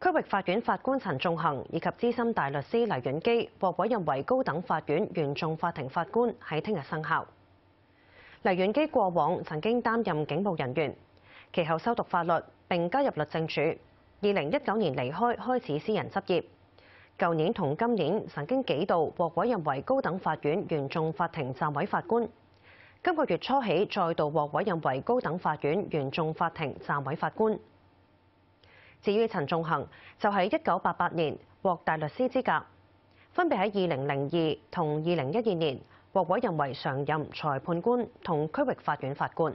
區域法院法官陳仲恒以及資深大律師黎遠基獲委任為高等法院原眾法庭法官，喺聽日生效。黎遠基過往曾經擔任警務人員，其後修讀法律並加入律政署。二零一九年離開，開始私人執業。舊年同今年曾經幾度獲委任為高等法院原眾法庭暫委法官。今個月初起，再度獲委任為高等法院原眾法庭暫委法官。至於陳仲恒就喺一九八八年獲大律師資格，分別喺二零零二同二零一二年獲委任為常任裁判官同區域法院法官。